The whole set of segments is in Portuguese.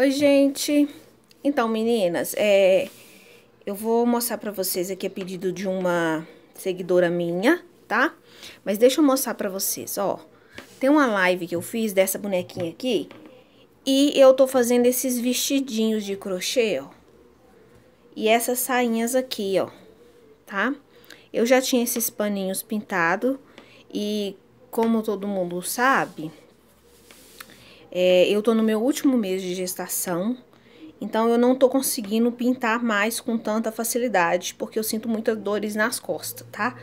Oi, gente. Então, meninas, é, eu vou mostrar pra vocês aqui a pedido de uma seguidora minha, tá? Mas deixa eu mostrar pra vocês, ó. Tem uma live que eu fiz dessa bonequinha aqui e eu tô fazendo esses vestidinhos de crochê, ó. E essas sainhas aqui, ó, tá? Eu já tinha esses paninhos pintados e como todo mundo sabe, é, eu tô no meu último mês de gestação, então eu não tô conseguindo pintar mais com tanta facilidade, porque eu sinto muitas dores nas costas, tá?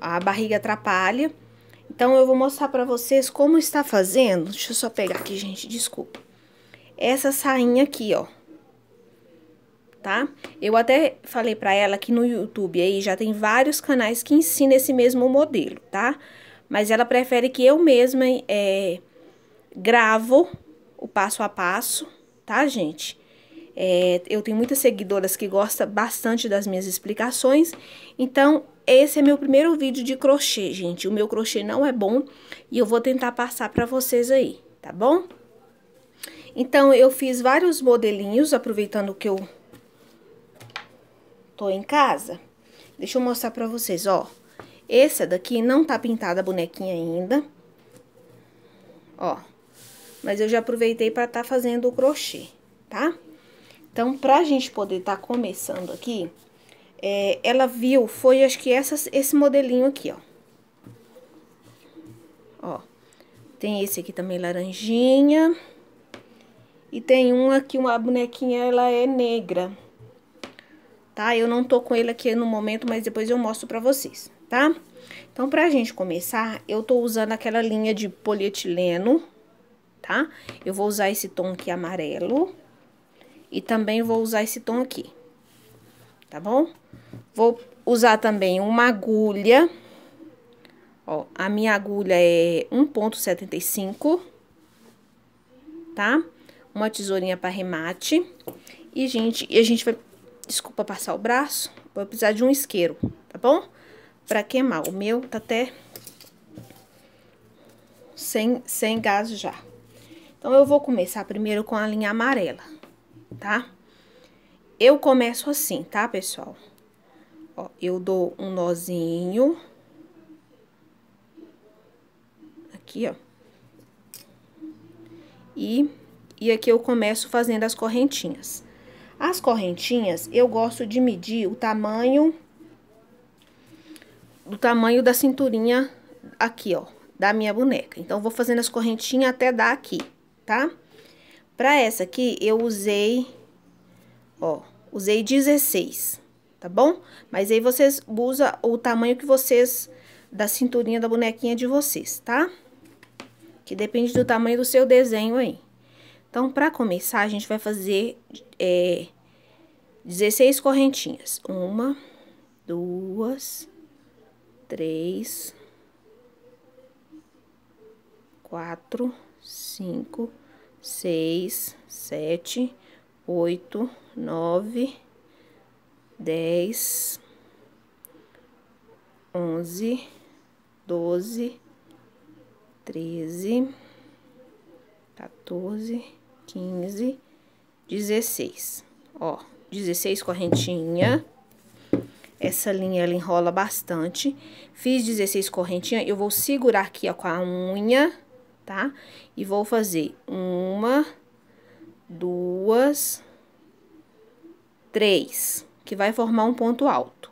A barriga atrapalha. Então eu vou mostrar pra vocês como está fazendo. Deixa eu só pegar aqui, gente, desculpa. Essa sainha aqui, ó tá? Eu até falei para ela que no YouTube aí já tem vários canais que ensinam esse mesmo modelo, tá? Mas ela prefere que eu mesma é, gravo o passo a passo, tá, gente? É, eu tenho muitas seguidoras que gostam bastante das minhas explicações, então esse é meu primeiro vídeo de crochê, gente. O meu crochê não é bom e eu vou tentar passar pra vocês aí, tá bom? Então, eu fiz vários modelinhos, aproveitando que eu tô em casa. Deixa eu mostrar pra vocês, ó. Essa daqui não tá pintada a bonequinha ainda. Ó mas eu já aproveitei para estar tá fazendo o crochê, tá? Então, pra gente poder estar tá começando aqui, é, ela viu, foi acho que essa, esse modelinho aqui, ó. Ó, tem esse aqui também laranjinha. E tem um aqui, uma bonequinha, ela é negra. Tá? Eu não tô com ele aqui no momento, mas depois eu mostro pra vocês, tá? Então, pra gente começar, eu tô usando aquela linha de polietileno, tá? Eu vou usar esse tom aqui amarelo e também vou usar esse tom aqui, tá bom? Vou usar também uma agulha, ó, a minha agulha é 1.75, tá? Uma tesourinha para remate. E, gente, e a gente vai, desculpa passar o braço, vou precisar de um isqueiro, tá bom? Pra queimar, o meu tá até sem, sem gás já. Então, eu vou começar primeiro com a linha amarela, tá? Eu começo assim, tá, pessoal? Ó, eu dou um nozinho. Aqui, ó. E, e aqui eu começo fazendo as correntinhas. As correntinhas, eu gosto de medir o tamanho... Do tamanho da cinturinha aqui, ó, da minha boneca. Então, vou fazendo as correntinhas até dar aqui tá? Pra essa aqui, eu usei, ó, usei 16, tá bom? Mas aí vocês usam o tamanho que vocês, da cinturinha da bonequinha de vocês, tá? Que depende do tamanho do seu desenho aí. Então, pra começar, a gente vai fazer é, 16 correntinhas. Uma, duas, três, quatro cinco, seis, sete, oito, nove, dez, onze, doze, treze, 14, 15, 16. Ó, 16 correntinha. Essa linha, ela enrola bastante. Fiz 16 correntinha, eu vou segurar aqui, ó, com a unha tá? E vou fazer uma, duas, três, que vai formar um ponto alto.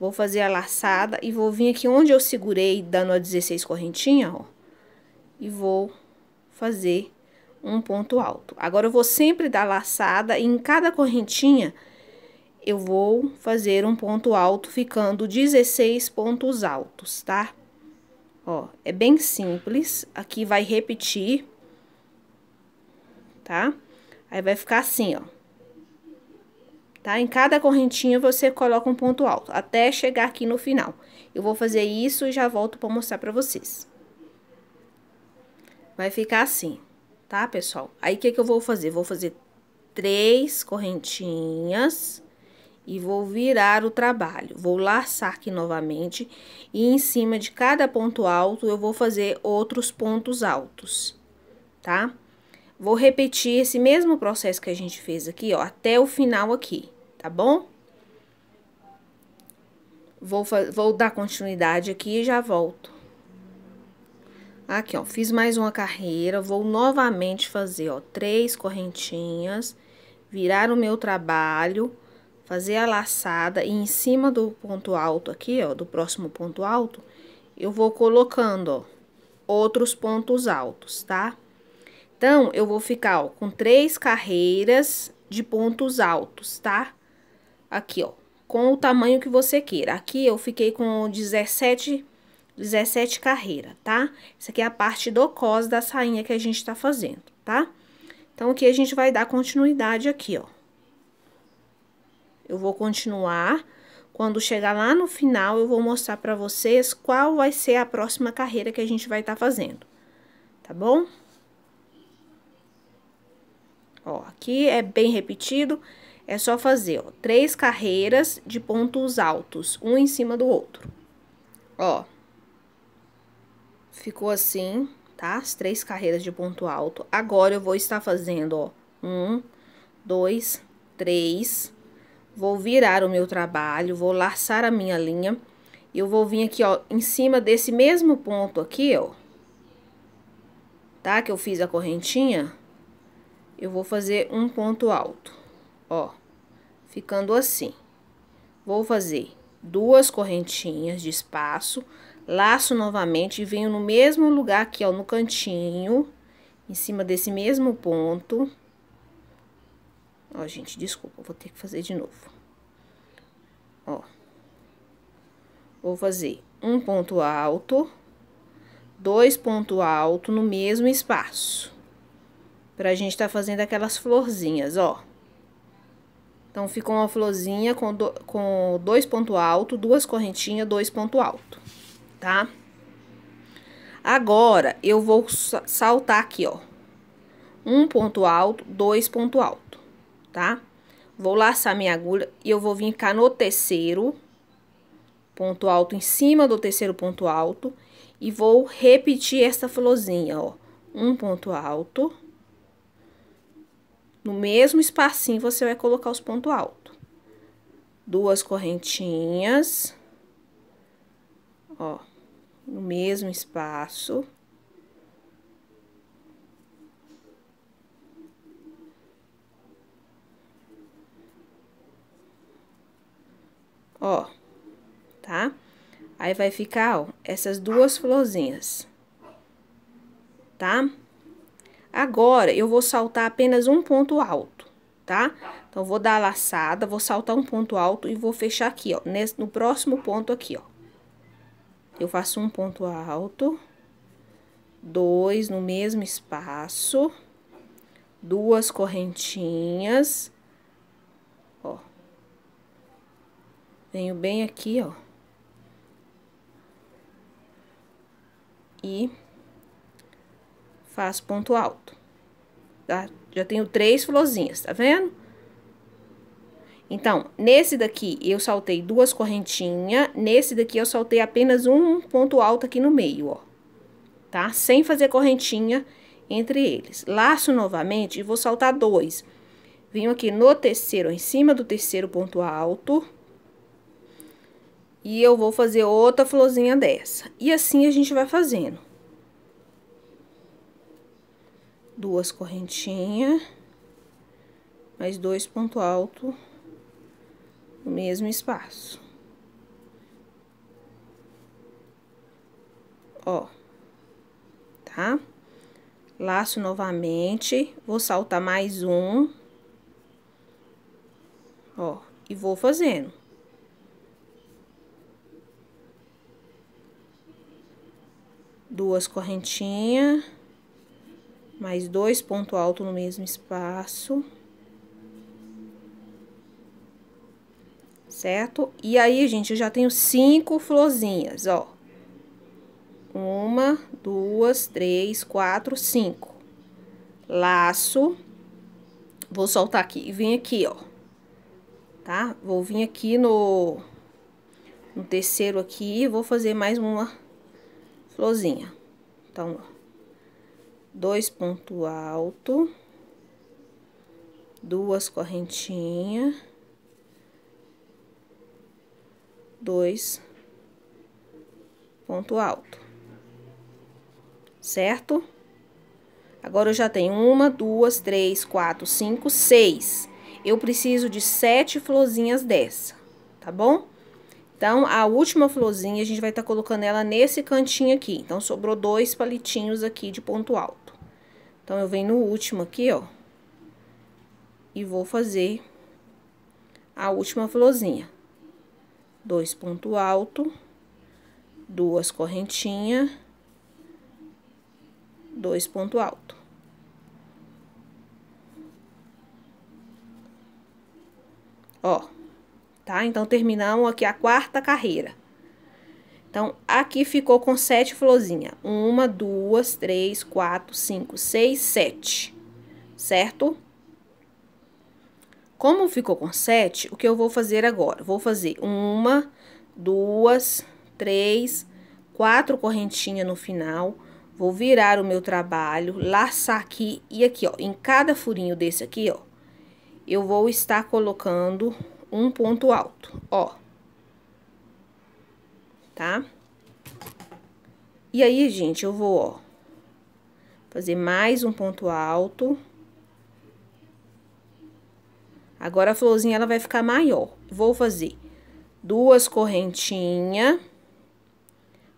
Vou fazer a laçada e vou vir aqui onde eu segurei, dando a 16 correntinha, ó. E vou fazer um ponto alto. Agora, eu vou sempre dar laçada e em cada correntinha eu vou fazer um ponto alto, ficando 16 pontos altos, tá? Ó, é bem simples. Aqui vai repetir, tá? Aí vai ficar assim, ó. Tá? Em cada correntinha você coloca um ponto alto, até chegar aqui no final. Eu vou fazer isso e já volto para mostrar para vocês. Vai ficar assim, tá, pessoal? Aí, o que que eu vou fazer? Vou fazer três correntinhas e vou virar o trabalho. Vou laçar aqui novamente e em cima de cada ponto alto eu vou fazer outros pontos altos, tá? Vou repetir esse mesmo processo que a gente fez aqui, ó, até o final aqui, tá bom? Vou, vou dar continuidade aqui e já volto. Aqui, ó, fiz mais uma carreira, vou novamente fazer, ó, três correntinhas, virar o meu trabalho fazer a laçada e em cima do ponto alto aqui, ó, do próximo ponto alto, eu vou colocando, ó, outros pontos altos, tá? Então, eu vou ficar, ó, com três carreiras de pontos altos, tá? Aqui, ó, com o tamanho que você queira. Aqui eu fiquei com 17, 17 carreiras, tá? Essa aqui é a parte do cos da sainha que a gente tá fazendo, tá? Então, aqui a gente vai dar continuidade aqui, ó. Eu vou continuar. Quando chegar lá no final, eu vou mostrar para vocês qual vai ser a próxima carreira que a gente vai estar tá fazendo. Tá bom? Ó, aqui é bem repetido. É só fazer, ó, três carreiras de pontos altos, um em cima do outro. Ó. Ficou assim, tá? As três carreiras de ponto alto. Agora, eu vou estar fazendo, ó, um, dois, três vou virar o meu trabalho, vou laçar a minha linha. E eu vou vir aqui, ó, em cima desse mesmo ponto aqui, ó. Tá? Que eu fiz a correntinha. Eu vou fazer um ponto alto, ó. Ficando assim. Vou fazer duas correntinhas de espaço, laço novamente e venho no mesmo lugar aqui, ó, no cantinho, em cima desse mesmo ponto. Ó, gente, desculpa, vou ter que fazer de novo. Ó. Vou fazer um ponto alto, dois pontos alto no mesmo espaço. Pra gente tá fazendo aquelas florzinhas, ó. Então, ficou uma florzinha com, do, com dois pontos alto, duas correntinhas, dois pontos alto, tá? Agora, eu vou saltar aqui, ó. Um ponto alto, dois ponto alto tá? Vou laçar minha agulha e eu vou vir cá no terceiro ponto alto, em cima do terceiro ponto alto, e vou repetir essa florzinha, ó. Um ponto alto. No mesmo espacinho, você vai colocar os pontos altos. Duas correntinhas. Ó, no mesmo espaço. ó, tá? Aí vai ficar, ó, essas duas florzinhas, tá? Agora, eu vou saltar apenas um ponto alto, tá? Então, vou dar a laçada, vou saltar um ponto alto e vou fechar aqui, ó, nesse, no próximo ponto aqui, ó. Eu faço um ponto alto, dois no mesmo espaço, duas correntinhas, Venho bem aqui, ó. E faço ponto alto. Tá? Já tenho três florzinhas, tá vendo? Então, nesse daqui eu saltei duas correntinhas, nesse daqui eu saltei apenas um ponto alto aqui no meio, ó. Tá? Sem fazer correntinha entre eles. Laço novamente e vou saltar dois. Venho aqui no terceiro, em cima do terceiro ponto alto e eu vou fazer outra florzinha dessa. E assim a gente vai fazendo. Duas correntinhas. Mais dois ponto alto. No mesmo espaço. Ó. Tá? Laço novamente. Vou saltar mais um. Ó. E vou fazendo. duas correntinhas, mais dois ponto alto no mesmo espaço. Certo? E aí, gente, eu já tenho cinco florzinhas, ó. Uma, duas, três, quatro, cinco. Laço. Vou soltar aqui. E vim aqui, ó. Tá? Vou vir aqui no... No terceiro aqui, vou fazer mais uma florzinha. Então, ó, dois ponto alto, duas correntinhas, dois ponto alto, certo? Agora, eu já tenho uma, duas, três, quatro, cinco, seis. Eu preciso de sete florzinhas dessa, tá bom? Então, a última florzinha, a gente vai estar tá colocando ela nesse cantinho aqui. Então, sobrou dois palitinhos aqui de ponto alto. Então, eu venho no último aqui, ó. E vou fazer a última florzinha. Dois ponto alto, duas correntinhas, dois ponto alto. Ó, tá? Então, terminamos aqui a quarta carreira. Então, aqui ficou com sete florzinhas. Uma, duas, três, quatro, cinco, seis, sete, certo? Como ficou com sete, o que eu vou fazer agora? Vou fazer uma, duas, três, quatro correntinhas no final. Vou virar o meu trabalho, laçar aqui e aqui, ó. Em cada furinho desse aqui, ó, eu vou estar colocando um ponto alto, ó. Tá? E aí, gente, eu vou, ó, fazer mais um ponto alto. Agora, a florzinha, ela vai ficar maior. Vou fazer duas correntinhas,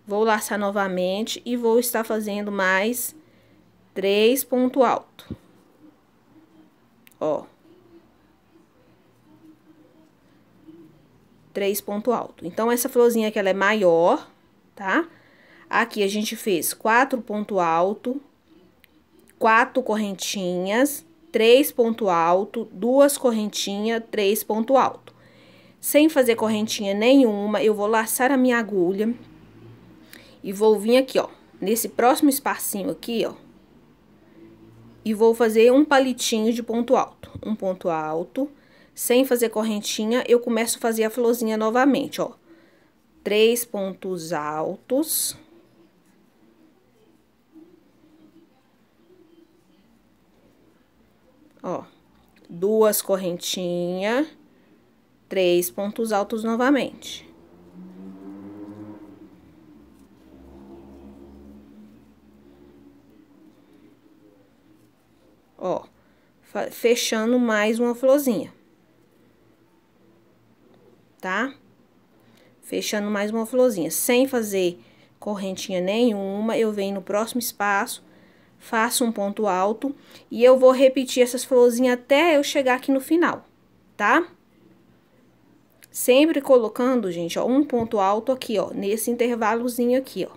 vou laçar novamente e vou estar fazendo mais três ponto alto. Ó. três ponto alto. Então, essa florzinha que ela é maior, tá? Aqui a gente fez quatro ponto alto, quatro correntinhas, três ponto alto, duas correntinhas, três ponto alto. Sem fazer correntinha nenhuma, eu vou laçar a minha agulha e vou vir aqui, ó, nesse próximo espacinho aqui, ó, e vou fazer um palitinho de ponto alto. Um ponto alto, sem fazer correntinha, eu começo a fazer a florzinha novamente, ó. Três pontos altos. Ó, duas correntinhas, três pontos altos novamente. Ó, fechando mais uma florzinha tá? Fechando mais uma florzinha, sem fazer correntinha nenhuma, eu venho no próximo espaço, faço um ponto alto e eu vou repetir essas florzinhas até eu chegar aqui no final, tá? Sempre colocando, gente, ó, um ponto alto aqui, ó, nesse intervalozinho aqui, ó.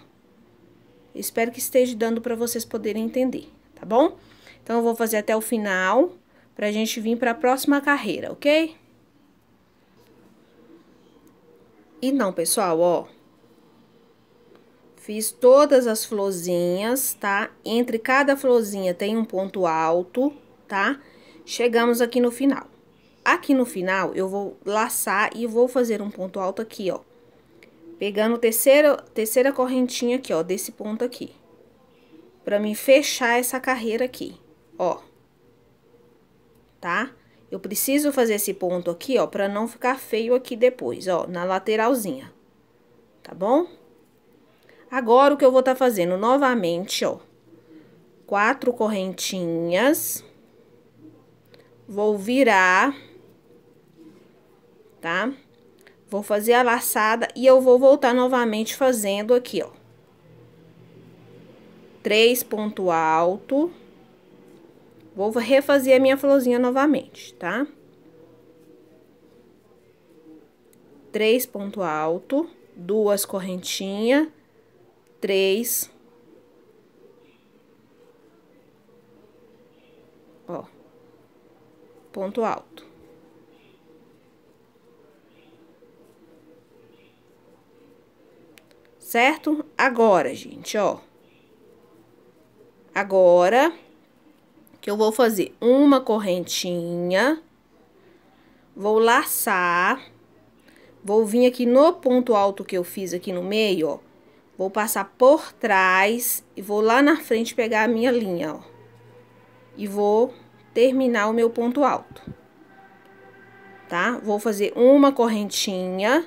Espero que esteja dando para vocês poderem entender, tá bom? Então, eu vou fazer até o final pra gente vir para a próxima carreira, ok? E não, pessoal, ó. Fiz todas as florzinhas, tá? Entre cada florzinha tem um ponto alto, tá? Chegamos aqui no final. Aqui no final, eu vou laçar e vou fazer um ponto alto aqui, ó. Pegando terceira, terceira correntinha aqui, ó, desse ponto aqui. Pra mim fechar essa carreira aqui, ó. Tá? Eu preciso fazer esse ponto aqui, ó, pra não ficar feio aqui depois, ó, na lateralzinha, tá bom? Agora, o que eu vou tá fazendo novamente, ó, quatro correntinhas, vou virar, tá? Vou fazer a laçada e eu vou voltar novamente fazendo aqui, ó. Três ponto alto. Vou refazer a minha florzinha novamente, tá? Três ponto alto, duas correntinhas, três. Ó. Ponto alto. certo? Agora, gente, ó. Agora, que eu vou fazer uma correntinha, vou laçar, vou vir aqui no ponto alto que eu fiz aqui no meio, ó, vou passar por trás e vou lá na frente pegar a minha linha, ó, e vou terminar o meu ponto alto, tá? Vou fazer uma correntinha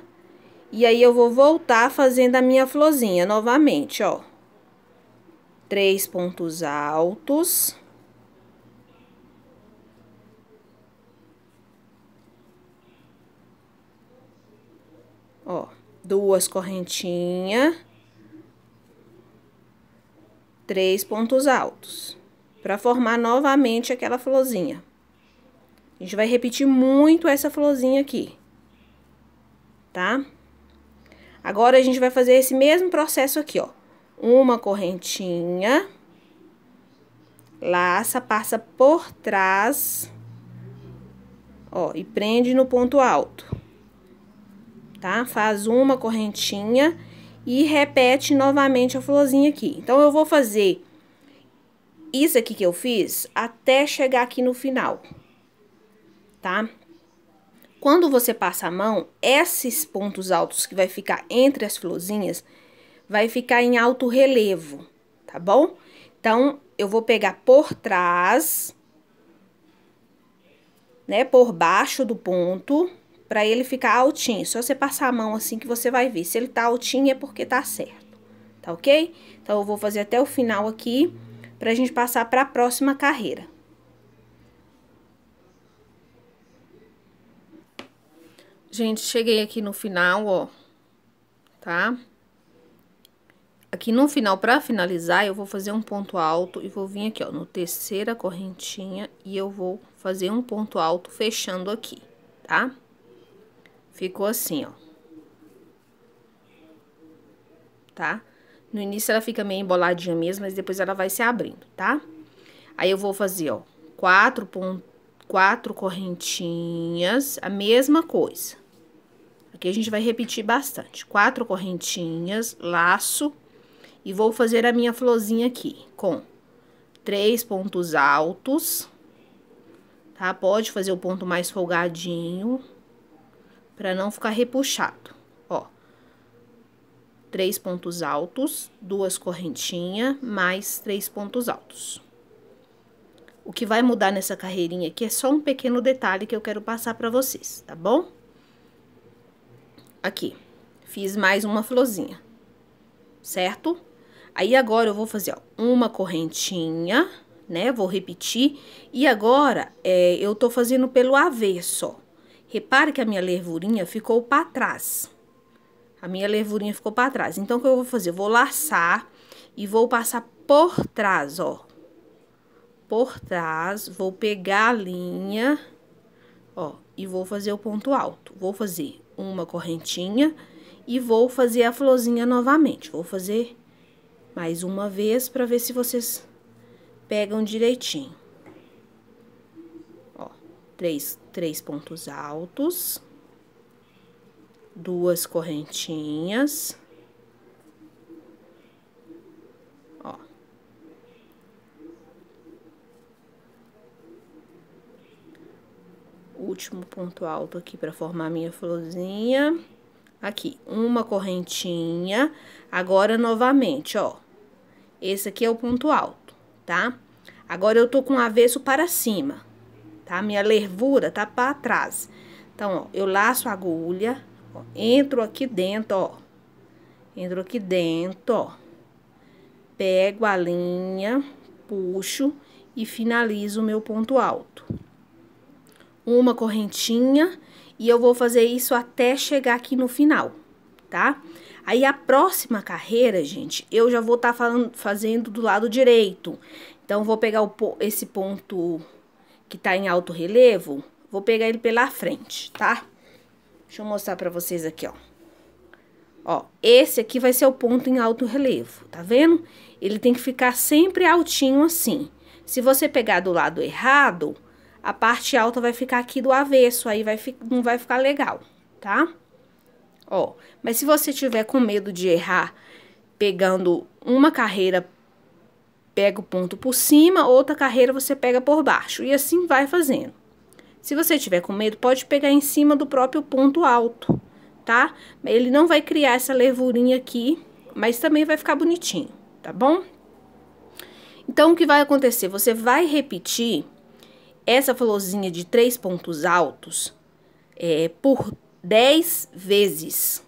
e aí eu vou voltar fazendo a minha florzinha novamente, ó. Três pontos altos. Ó, duas correntinhas. Três pontos altos. Pra formar novamente aquela florzinha. A gente vai repetir muito essa florzinha aqui. Tá? Agora, a gente vai fazer esse mesmo processo aqui, ó. Uma correntinha laça, passa por trás, ó, e prende no ponto alto tá? Faz uma correntinha e repete novamente a florzinha aqui. Então, eu vou fazer isso aqui que eu fiz até chegar aqui no final, tá? Quando você passa a mão, esses pontos altos que vai ficar entre as florzinhas, vai ficar em alto relevo, tá bom? Então, eu vou pegar por trás, né, por baixo do ponto para ele ficar altinho. Só você passar a mão assim que você vai ver. Se ele tá altinho é porque tá certo, tá ok? Então, eu vou fazer até o final aqui pra gente passar para a próxima carreira. Gente, cheguei aqui no final, ó, tá? Aqui no final, pra finalizar, eu vou fazer um ponto alto e vou vir aqui, ó, no terceira correntinha e eu vou fazer um ponto alto fechando aqui, Tá? Ficou assim, ó. Tá? No início ela fica meio emboladinha mesmo, mas depois ela vai se abrindo, tá? Aí eu vou fazer, ó, quatro, quatro correntinhas, a mesma coisa. Aqui a gente vai repetir bastante. Quatro correntinhas, laço, e vou fazer a minha florzinha aqui, com três pontos altos, tá? Pode fazer o ponto mais folgadinho, para não ficar repuxado, ó. Três pontos altos, duas correntinhas, mais três pontos altos. O que vai mudar nessa carreirinha aqui é só um pequeno detalhe que eu quero passar para vocês, tá bom? Aqui, fiz mais uma florzinha, certo? Aí, agora, eu vou fazer, ó, uma correntinha, né? Vou repetir. E agora, é, eu tô fazendo pelo avesso, ó. Repare que a minha levurinha ficou para trás. A minha levurinha ficou para trás. Então, o que eu vou fazer? Eu vou laçar e vou passar por trás, ó. Por trás, vou pegar a linha, ó, e vou fazer o ponto alto. Vou fazer uma correntinha e vou fazer a florzinha novamente. Vou fazer mais uma vez para ver se vocês pegam direitinho. Ó, três três pontos altos, duas correntinhas. Ó. Último ponto alto aqui para formar minha florzinha. Aqui, uma correntinha. Agora, novamente, ó. Esse aqui é o ponto alto, tá? Agora, eu tô com o avesso para cima tá? Minha lervura tá para trás. Então, ó, eu laço a agulha, ó, entro aqui dentro, ó. Entro aqui dentro, ó. Pego a linha, puxo e finalizo o meu ponto alto. Uma correntinha e eu vou fazer isso até chegar aqui no final, tá? Aí a próxima carreira, gente, eu já vou estar tá fazendo do lado direito. Então, vou pegar o, esse ponto que tá em alto relevo, vou pegar ele pela frente, tá? Deixa eu mostrar pra vocês aqui, ó. Ó, esse aqui vai ser o ponto em alto relevo, tá vendo? Ele tem que ficar sempre altinho assim. Se você pegar do lado errado, a parte alta vai ficar aqui do avesso, aí vai, não vai ficar legal, tá? Ó, mas se você tiver com medo de errar pegando uma carreira pega o ponto por cima, outra carreira você pega por baixo e assim vai fazendo. Se você tiver com medo, pode pegar em cima do próprio ponto alto, tá? Ele não vai criar essa levurinha aqui, mas também vai ficar bonitinho, tá bom? Então, o que vai acontecer? Você vai repetir essa florzinha de três pontos altos é, por 10 vezes,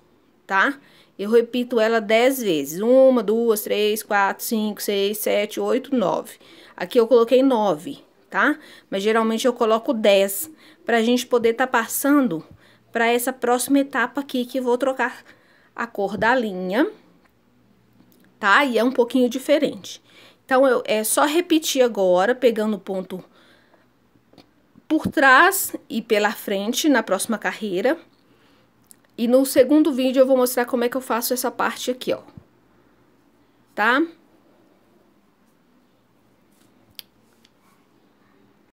tá? Tá? Eu repito ela dez vezes. Uma, duas, três, quatro, cinco, seis, sete, oito, nove. Aqui eu coloquei nove, tá? Mas geralmente eu coloco dez para a gente poder estar tá passando para essa próxima etapa aqui, que vou trocar a cor da linha, tá? E é um pouquinho diferente. Então, eu, é só repetir agora, pegando o ponto por trás e pela frente na próxima carreira. E no segundo vídeo eu vou mostrar como é que eu faço essa parte aqui, ó. Tá?